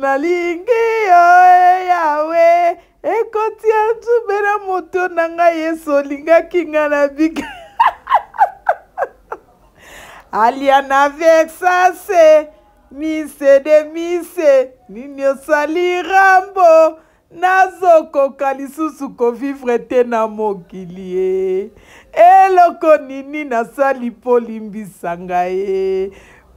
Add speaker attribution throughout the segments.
Speaker 1: nalingi yo yawe ekoti atubela moto na ngai yesu olingaki nga na bika alian avec sa se mise de mise nini osali rambo nazokoka lisusu kovivre te na mokili ye eloko nini nasali mpo limbisa ngai ye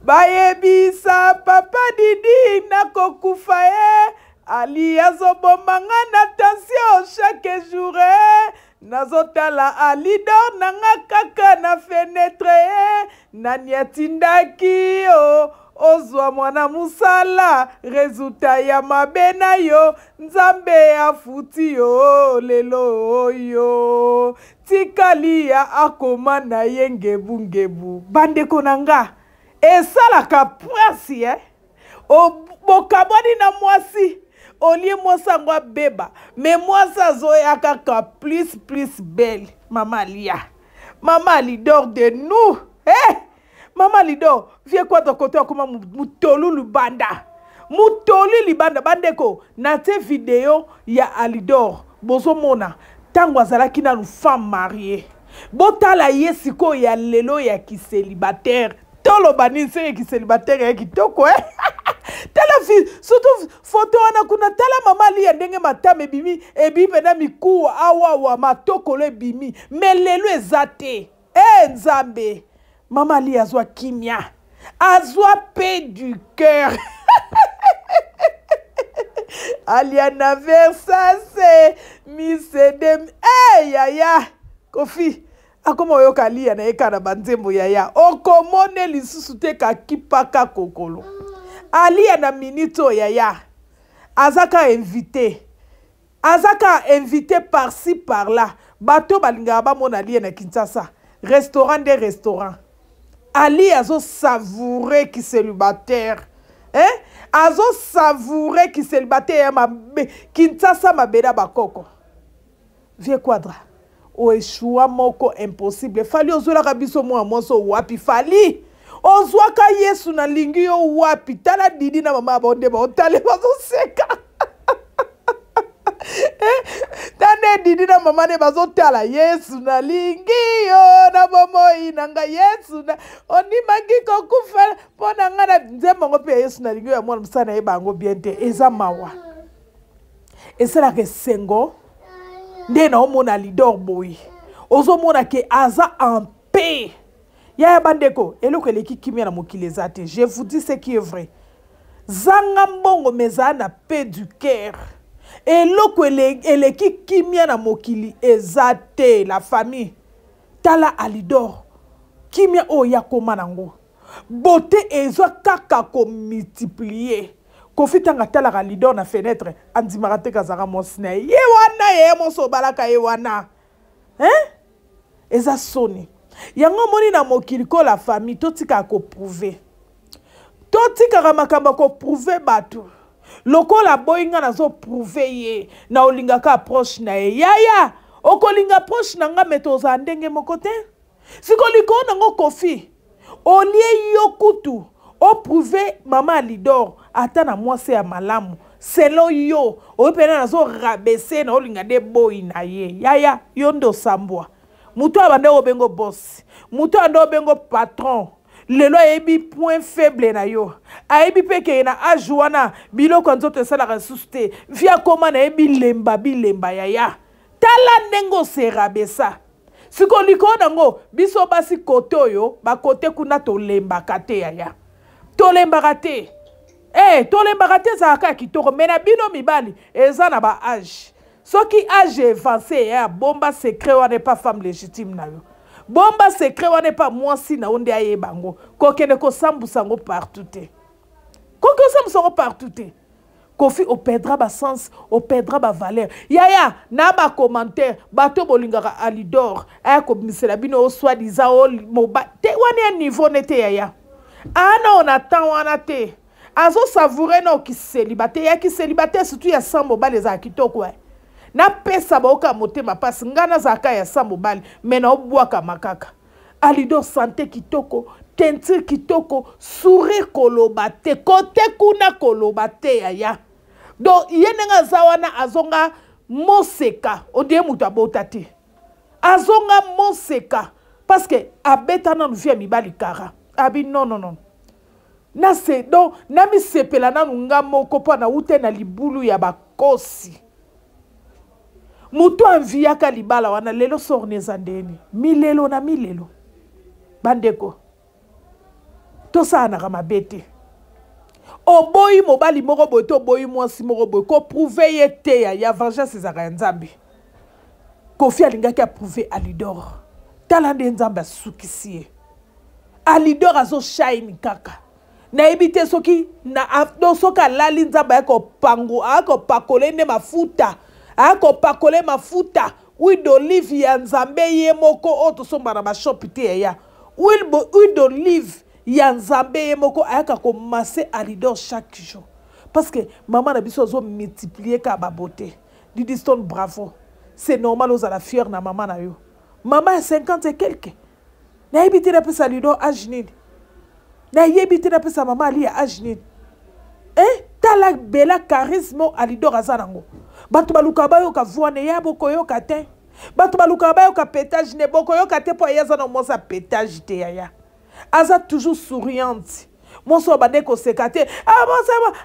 Speaker 1: bayebisa papa didi nakokufa ye ali azoboma nga na tension chaque jour e. nazotala alidor na nga kaka na fenetre ye nani atindaki o ozwa mwana mosala resulta ya mabe na yo nzambe afuti yo lelo oyo tikali ya akoma na ye ngebungebu bandeko na nga esalaka mpasi e eh? bokabwani na mwasi olie mwasi yango abeba me mwasi azoya kaka plus plus belle mama lia mama lidor de nous eh! mama lidor vie kwata kote akoma mutolu libanda mutoli libanda bandeko natie video ya alidor bozomona ntango azalaki nanu femme marie botala ye sikoyo ya lelo ya kiselibatere toloba nini sereki célibataire ya kitoko e tala fi surtout foto wana kuna tala mama aliya ndenge matama ebimi ebimi mpena mikuwa awawa matokolo ebimi me lelo eza te e nzambe mama aliya azwa kimia azwa pe du cœur aliana versase misedem eyaya eh, kofi hey, akoma oyoka liya na ye kaka na banzembo ya ya okomone lisusu te kakipaka kokolo aliya na miniti oyo ya ya aza kaka invité aza kaka invité parci par là bato balingaka bamona aliya na kinshasa restaurant nde restaurant ali azosavoure ki célibataire eh? azosavoure ki célibataire ya mabe kinshasa mabela bakoko vie quadra oeshua moko impossible fali ozwelaka biso mwana mwasi owapi fali ozwaka yesu na lingi yo wapi tala didi na mama bango nde baotale bazoseka eh, tana edidi na mama nde bazotala yesu nalingi yo na bomoi na ngai yesu na onimaki kokufa mpo na ngai na nzembo yango mpe ya yesu nalingi yo ya mwana mosala na ye bango bien te eza mawa esalaka esengo nde naomona lidor boye ozomona ke aza en paix yaya bandeko eloko eleki kimia na mokili eza te je vous dis ce qui est vrai zanga mbongo me ezala na paix du cœur eloko eleki kimia na mokili eza te la famille tala alidor kimia oyo ya koma nango bote ezwa kaka komultiplie kofi ntango atalaka lider na fenêtre andimaka te kazaka mwasi na ye ye wana ye mwasi obalaka ye wana hein eza soni yango omoni na mokili kola famille totikaka koprouve totikaka makambo ya koprouve bato lokola boyi nga nazoprouve ye na olingaka approche na ye yaya okolinga approche na nga me tozala ndenge moko te sikoyo likolo nango kofi olie yo kutu oprouve mama ya lidor ata na mwasi ya malamu selo yo oyo mpene nazorabese naolinga nde boyi na ye yaya yo nde osambwa motu abande obengo bosi motu abande obengo patron lelo ayebi point faible na yo ayebi mpe ekeye na age wana biloko ya nzoto esalaka lisusu te via koma nayebi lemba bilemba yaya tala ndenge oserabesa sikoyo likolo nango biso basi kote oyo bakote kuna tolembaka te yaya tolembaka te e tolembaka te ezalaka ya kitoko me na bino mibali eza na baage soki age evanse eya bomba sekret wana epa femme légitime na yo bomba sekret wana epa mwasi na yo nde ayeba yango kokende kosambusa yango partout te koki osambusa yango partout te kofi operdra basens operdra bavaler yaya na bacommentaire bato bolingaka alidor aya kobimisela bino oyo swadiza oyo moba te wana ya niveau ne te yaya ana ah o na temps wana te azosavoure na okiseliba te yaki seliba te surtout ya sa mobali ezala kitoko e napesa baoka motema mpasi ngai nazalaka ya sa mobali me naobwakama kaka alido sante kitoko tentire kitoko sourire koloba te kote kuna koloba te yaya donc ye ndenge aza wana azonga moseka ondie moto abota te azonga moseka parce que abeta nanu vie ya mibali kara abi nononono nase don namisepela nanu nga moko mpo nawute na libulu ya bakosi motu anviyaka libala wana lelo sorne eza ndeni milelo na milelo bandeko tosalanaka mabe te oboyi mobali moko boye to oboyi mwasi moko boye koprouve ye te ya ya vengeance ezalaka ya nzambe kofi alingaki aprouve alidor tala nde nzambe asukisi ye alidor azoshaini kaka nayebi te soki don soki alali nzambe akopakola ye nde mafuta akopakola ye mafuta huile d'olive ya nzambe ye moko oyo tosomba na bashopi te yaya huile d'olive ya nzambe ye moko ayaka komase aridor chaque jour parce que mama na biso azomultiplie kaka babote didiston bravo c'est normal ozala fiere na mama na yo mama ya 50 e quelque nayebi te napesa aridor age nini nayebi te napesa mama ali ya age nini eh? tala bela charisme oyo alidor aza nango bato balukaka bayoka voine ya bokoyoka te bato balukaka bayoka pétage ne bokoyoka te mpo aya aza na mwasi ya pétage te yaya aza toujours souriante mwonso bande koseka te ah,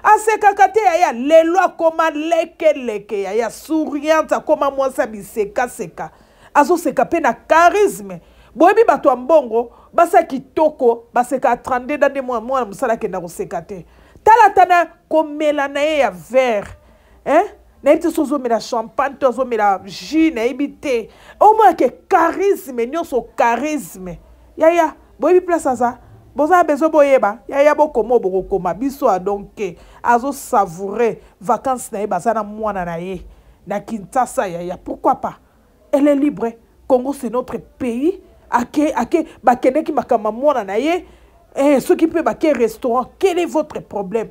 Speaker 1: asekaka te yaya lelo akoma lekeleke yaya souriante akoma mwasi ya bisekaseka azoseka mpe na charisme boyebi bato ya mbongo basa kitoko baseka 32 dande mwana mosala akenda koseka te tala tana komela na ye ya verre hein? nayebi te so ozomela champagne to azomela ju nayebi te omonake charisme nyonso charisme yaya boyebi place aza boza bezo boyeba yaya bokoma o bokokoma biso adonke azosavoure vacance na ye baza na mwana na ye na kinshasa yaya pourquoi pas elle est libre congo c'est notre pays ake ake bakendeki makambo mwana na ye eh, soki mpe bake restaurant quel est votre problème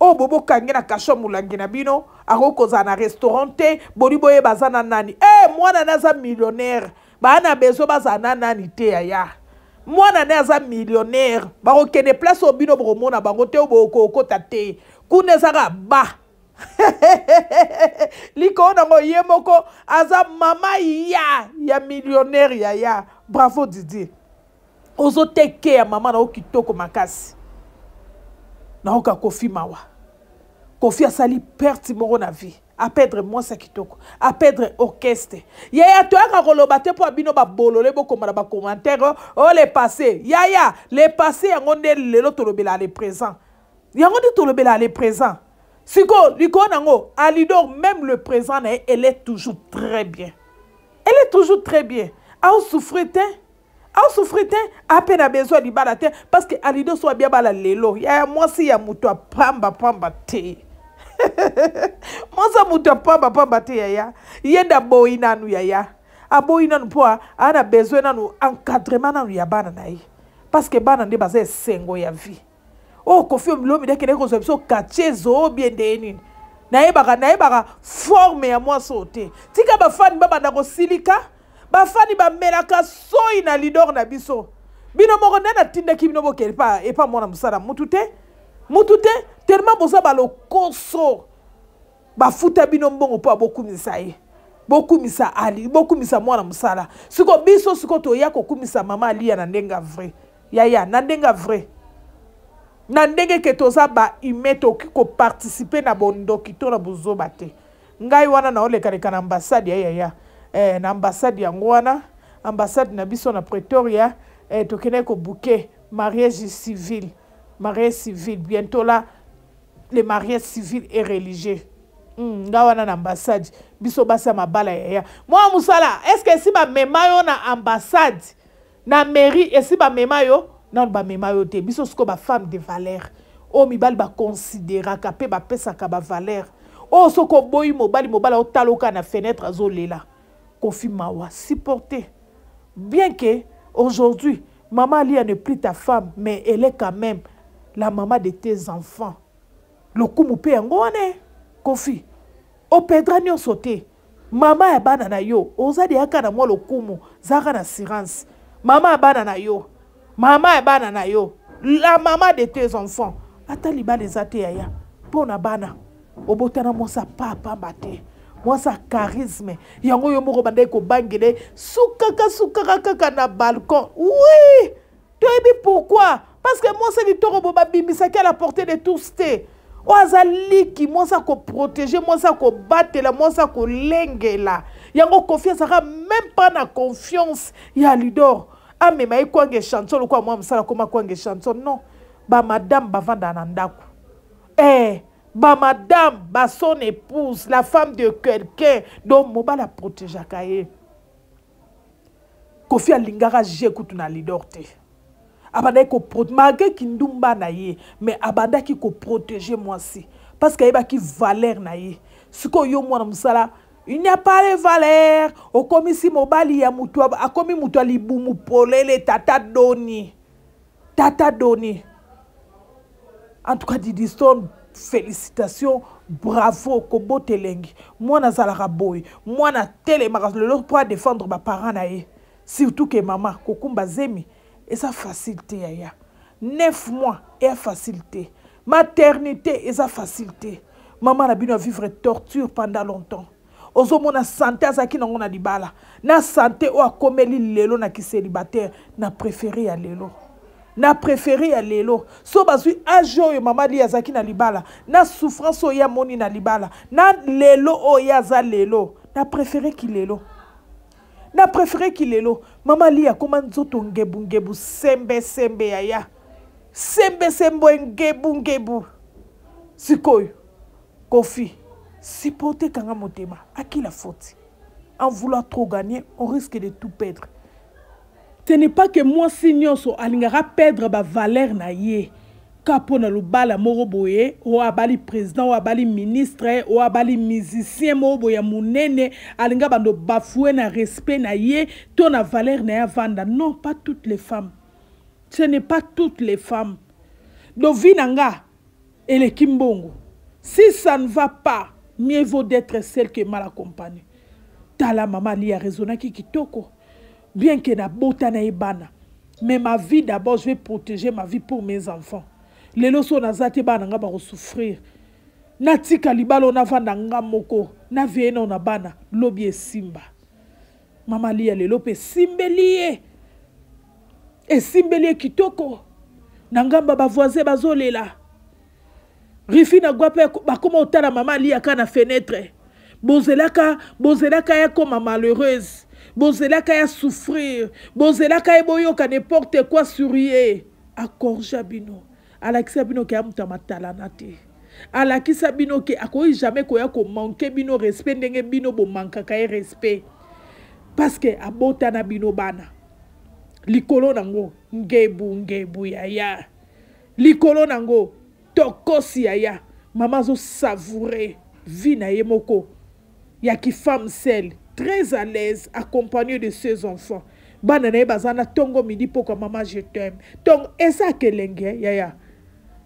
Speaker 1: oyo oh, bo bokangi na kasho molangi na bino akoki kozala na restaurant te boli boyeba aza na nani e eh, mwana ne aza millionnaire bana bezo bazala na nani te yaya mwana ne aza millionnaire bakokende place oyo bino bokomona bango te oyo bokokota te kuna eza kaka ba likolo nango ye moko aza mama ya ya millionnaire ya ya bravo didier ozoteke ya mama na yo kitoko makasi nayoka kofi mawa kofi asali perte moko na vie apedre mwasi ya kitoko apedre orchestre yaya toyaka koloba te mpo ya bino babolole bokoma na bacommentaire o oh, oh, le passé yaya le passé yango nde lelo tolobela le présent yango nde tolobela le présent sikoyo likolo na yango alidor même le présent hein, elle est toujours très bien elle est toujours très bien aosouffre te aosouffre à peine a besoin de balater te parce que alidor so bien bala lelo yaya mwasi ya pamba, pamba, te mwasi ya moto apambapamba te yaya yenda boyi nanu yaya aboyi nanu mpo a na besoin nanu encadrement nan ya bana na parce que bana de baza sengo, ya vie oyo oh, kofi lobi nakende kozwa biso katie ezoobi endeye nini nayebaka nayebaka forme ya mwasi oyo te tika bafani babanda kosilika bafani bamelaka soi na lidor na biso bino moko nde natindaki bino boke epa, epa mwana mosala mutu te mutu te telema boza balokoso bafuta bino mbongo mpo abokumisa ye bokumisa ali bokumisa mwana mosala sikoyo biso sikoyo toya kokumisa mama aliya na ndenge ya vrai yaya na ndenge ya vrai na ndenge ke toza bahumain tokoki koparticipe na bondoki to na bozoba te ngai wana naolekaleka na ambasade ya yaya eh, na ambasade yango wana ambasade na biso na pretoria eh, tokendaki kobuke mariage civil mariage civil bientôt la le mariage civil et religieux mm, nga wana na ambassade biso basi ya mabala yaya mwa mosala estce esi bamema yo na ambassade na mairie esi bamema yo nano bamema yo te biso sikoyo bafemme de valeur oyo oh, mibali bakonsideraka mpe bapesaka bavaler oyo oh, soki oboyi mobali mobali otaloka na fenêtre azolela kofi mawa supporte bien que aujourd'hui mama alia ne prie ta femme mais elle est quand même la mama de tes enfants lokumu mpe yango wana kofi opedra nyonso te mama ya bana na yo oza deyaka na mwa lokumu zaka na assurance mama ya bana na yo mama ya bana na yo la mama de tes enfants ata libala eza te yaya mpo na bana obotana mwasi apapamba te mwasi acharisme yango yo moko bandai kobangele sukaka sukaka kaka na balcon wi toyebi pourkui parce que mwasi bitoko bo babimisaki a la portée de tous te oyo aza liki mwasi akoprotege mwasi akobatela mwasi akolengela yango kofi azaka meme mpa na confiance ya lidor amema ye kwanga echantion lokola mwa mosala akoma kwanga echantion non bamadame bavandaka na ndako eh, bamadame bason épouse la femme de quelqu'un donc mobali aprotegeaka ye kofi alingaka je kutu na lidor te abandaki koprote malgré kindumba na ye mais abandaki koprotege mwasi parce ke ayebaki valeur na ye sikoyo yo mwana mosala il n'y a pas les valeur okomisi mobali ya moto akomi moto ya libumu polele tata doni tata doni en tout cas didiston félicitation bravo kobotelengi mwana azalaka boye mwana atelemaka lelo mpo adéfendre baparent na ye surtout ke mama kokumba zemi eza facile te yaya neuf mois eya facile te maternité eza facile te mama na bino avivre torture pendant longtemps ozomona sante azalaki nango na libala na sante oyo akomeli lelo na kiselibatere na préféré ya lelo na préféré ya lelo so bazwi age oyo mama li azalaki na libala na souffrance oyo amoni na libala na lelo oyo aza lelo na préféré ki lelo na préféré ki lelo mama li akóma nzoto ngebungebu sembesembe ya ya sembesembe ngebungebu sikoyo kofi supporter kanga motema à qui la faute en vouloir trop gagner on risque de tout perdre ce n'est pas que mwasi nyonso alingaka perdre bavaleur na ye ka mpo na lobala moko boye oyo abali président oyo abali ministre oyo abali musicien moko boye ya monene alinga bando bafue na respect na ye to na valeur na ye avanda non pas toutes les femmes ce n'est pas toutes les femmes lovi na nga eleki mbongo si ça ne va pas mieux vaut d'être celle que mal accompagnée tala mama lia raisonnaki kitoko bien que nabota na ye bana mais ma vie d'abord je vais protéger ma vie pour mes enfants lelo so naza te bana nanga bakosouffrir natika libala oyo navanda nga moko navie nao na bana lobi esimba mama lia lelo mpe esimbeli ye esimbeli ye kitoko na ngambo bavoisin bazolela rifine agwa mpe bakóma otala mama aliaka na fenetre bozelaka bozelaka ye akóma malheureuse bozelaka ye asouffrir bozelaka ye boyoka neporte kua sur ye akorja bino alakisa bino ke ya moto ya matalana te alakisa bino ke akoki jamai koya komanke bino respect ndenge bino bomankaka ye respect parceke abotana bino bana likolo nango ngebu ngebu yaya likolo nango tokosi ya ya mama azosavoure vie na ye moko ya kifemme sel très à l'aise accompagné de ses enfants bana na ye baza na ntongo midi mpoko mama je t'aime ntongo eza kelenge yaya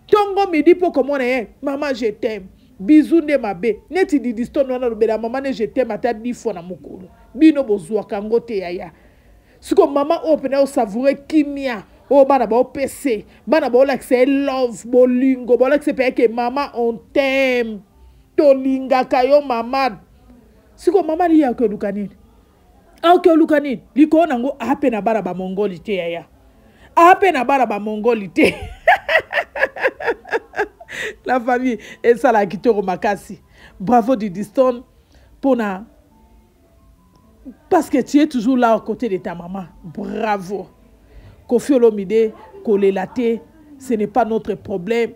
Speaker 1: ntongo midi mpoko mwana ye mama je t'aime bizu nde mabe neti didistone wana lobela mama nde je t'aime ata dix fois na mokolo bino bozwaka yango te yaya sikoyo mama oyo mpena osavoure kimia oyo oh, bana baopese bana baolakisa ye love bolingo baolakisa mpe yeke mama on teme tolingaka yo mamad sikoyo mamad ye ayeke oluka nini ayeke oluka nini likolo nango ape na bana bamongoli te yaya ape na bana bamongoli te la famille esalaka kitoko makasi bravo didiston mpona parce que tu es toujours là aux côtés de ta maman bravo kofi olomide kolela te ce n'est pas notre problème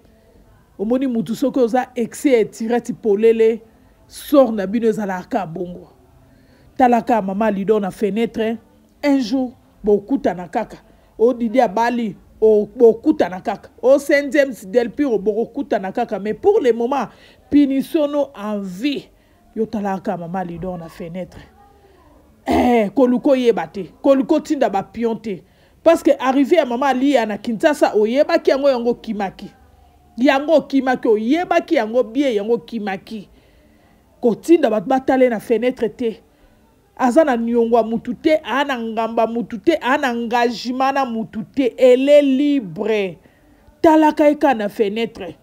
Speaker 1: omoni mutu soki oza excès ya etire ti polele sor na bino ezalaka ya bongo tala kaka mama lido na fenêtre un jour bokutana kaka odidi abali bokutana kaka o cinzième sidele pire bokokutana kaka mais pour le moment pinisono envie yo talaka kaka mama lido na fenêtre eh, koluka oyeba te koluka otinda bapion te parceke arrive ya mama aliya na kinshasa oyebaki yango yango okimaki yango okimaki oyebaki yango bie yango okimaki kotinda bato batale na fenetre te aza na niongo ya mutu te aa na ngamba mutu te aa na engagement na mutu te ele libre talaka ye kaka na fenetre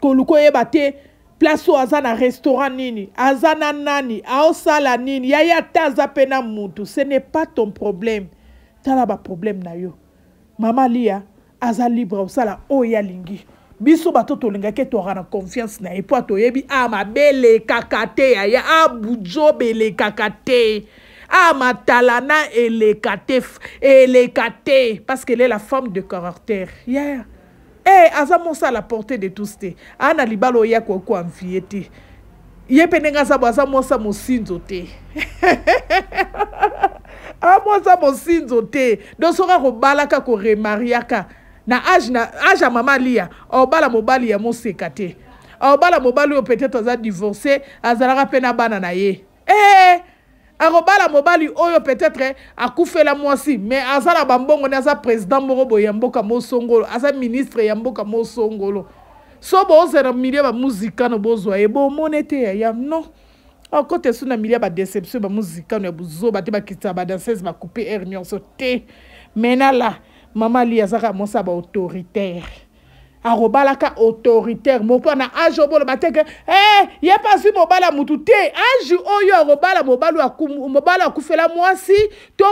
Speaker 1: koluka oyeba te place oyo aza na restaurant nini aza na nani aosala nini yaye ata aza mpe na mutu ce n'est pas ton problème tala problème na yo mama lia aza libre sala, oya lingi. biso bato ke to na confiance na ye mpo a ya ah, kakate ya ya ah, kakate a ah, ma talana ele talana elekatef kate parce qu'elle est la femme de caractère yaya Eh aza mosa la portée de tous te libalo na ko ya kokoanfie ye mpe sabo sa bo mosa te amo ah, aza mosinzo te dosoka kobalaka koremariaka na age na age ya mama lia aobala ah, mobali ya moseka te aobala ah, mobali oyo peut-être aza divorce azalaka mpe na bana na ye ee eh! akobala mobali oyo peut-être eh, akufela mwasi mais aza na bambongo ne aza président moko boye ya mboka mosongolo aza ministre ya mboka mosongolo so boozela milieu bamuzikano bozwa ye eh, bomone te yayam non okota esu na milia badeception bamuzikano ya buzoba te es un bakupe air la, te menala mama Lia azaka mosa baautoritaire arobalaka autoritaire na bah, Eh, te hey, la a la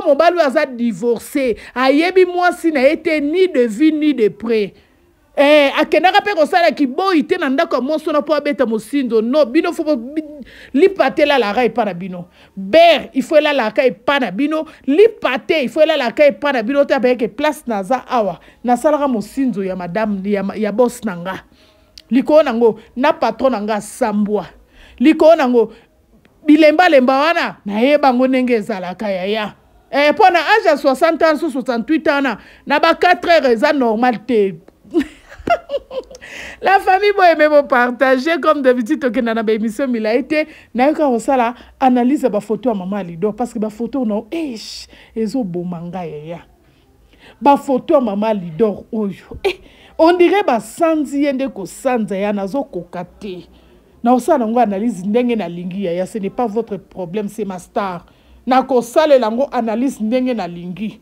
Speaker 1: mobile a to divorce ayebi mwasi na été ni de vie ni de prêt. eh, akendaka mpe kosala kiboyi te na ndako ya monsona mpo abeta mosindo no bino fo lipa te elalaka epa na bino ber ifo elalaka epa na bino lipa te ifo elalaka epa na bino te abayeke place naza awa nasalaka mosindo ya madame ya, ya bos na nga likolo nango na patron na nga asambwa likolo nango bilembalemba wana nayebango ndenge ezalaka yaya eh, mpo eh, na age ya 60 ans so 68 ans wana na ba 4 heures eza normal te la famille boye me bopartage comme d'habitude tokenda na baémission milai te nayoka kosala analyse ya bafoto ya mama ya lido parce que bafoto nao esh ezoboma ngai eya bafoto ya mama ya lidor oyo eh, ondire basanzi ye nde kosanza ya nazokoka te naosala yango analyse ndenge nalingi yaya ce n'est pas votre problème c'est ma star nakosalela yango analyse ndenge nalingi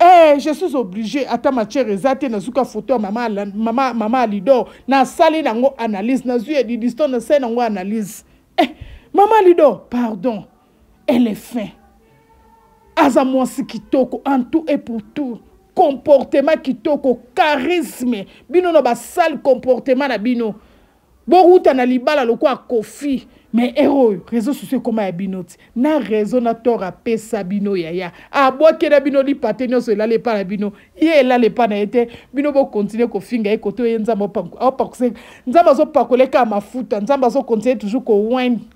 Speaker 1: eh, je suis obligé ata matière eza te nazuka foto ya mama, mama, mama alidor nasali nango analyse nazwi edidisto nasali nango analyse eh, mama alidor pardon elle est fin aza mwasi kitoko en tout et pour tout comportement kitoko charisme bino na basale comportement na bino boruta na libala lokwa kofi me ere oyo réseau sociaux ekóma ya bino ti na réseau na toro apesa bino yaya abwakena ah, bino lipate nyonso elali epa na bino ye elali ah, epa na ye te bino bokontinue kofinga ye kote oyo ye nzambe aopakuse nzambe azopakola kaka mafuta nzambe azokontinue toujours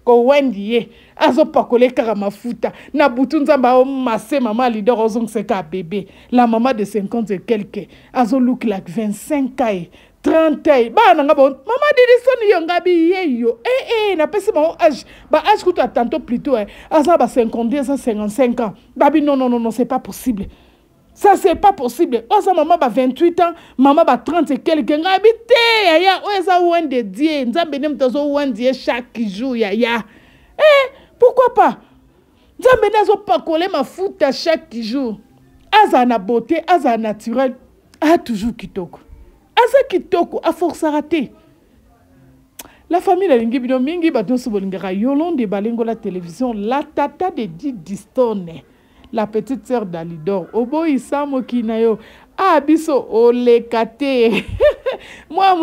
Speaker 1: kowendi ye azopakola kaka mafuta na butu nzambe aomase oh, mama alidor ozongisa oh, kaka bebe la mama de 50 e quelque azoluk ah, like 25 ka ye 30 bana nga bon mama didi soni yo nga biye yo ee eh, eh, napesi bango age baage kutu atanto plutôt eh. aza ba 52 aza 55 ans babi non non non, non c'est pas possible ça c'est pas possible oza mama ba 28 ans mama ba 30 e quelque nga bi te yaya oyo eza wende die nzambe nde moto azowende ye chaque jour yaya eh, pourquoi pas nzambe nde azopakole mafuta chaque jour azala na beauté azala naturel a toujours kitoko aza kitoko force te la famille alingi bino mingi bato nyonso bolingaka yolonde la télévision la tata de di distone la petite sœur d'alidor Oboi mokili na yo ah biso oleka te mwa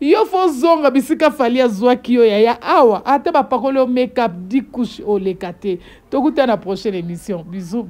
Speaker 1: yo zonga bisika fali azwaki yo ya. awa ata bapakoli make-up. di couche oleka te tokuta na prochaine émission bisou